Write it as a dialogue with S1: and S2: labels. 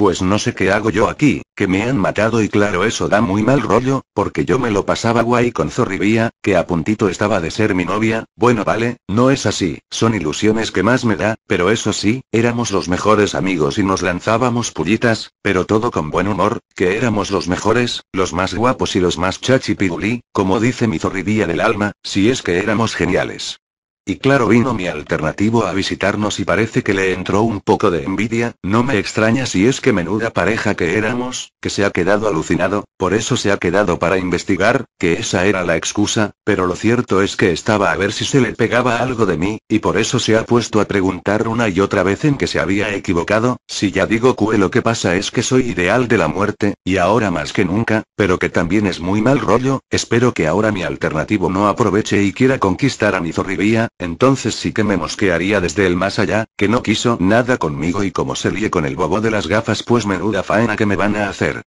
S1: Pues no sé qué hago yo aquí, que me han matado y claro eso da muy mal rollo, porque yo me lo pasaba guay con Zorribía, que a puntito estaba de ser mi novia, bueno vale, no es así, son ilusiones que más me da, pero eso sí, éramos los mejores amigos y nos lanzábamos pullitas, pero todo con buen humor, que éramos los mejores, los más guapos y los más chachipirulí, como dice mi Zorribía del alma, si es que éramos geniales. Y claro vino mi alternativo a visitarnos y parece que le entró un poco de envidia, no me extraña si es que menuda pareja que éramos, que se ha quedado alucinado, por eso se ha quedado para investigar, que esa era la excusa, pero lo cierto es que estaba a ver si se le pegaba algo de mí, y por eso se ha puesto a preguntar una y otra vez en que se había equivocado, si ya digo que lo que pasa es que soy ideal de la muerte, y ahora más que nunca, pero que también es muy mal rollo, espero que ahora mi alternativo no aproveche y quiera conquistar a mi zorribía, entonces sí que me mosquearía desde el más allá, que no quiso nada conmigo y como se líe con el bobo de las gafas pues menuda faena que me van a hacer.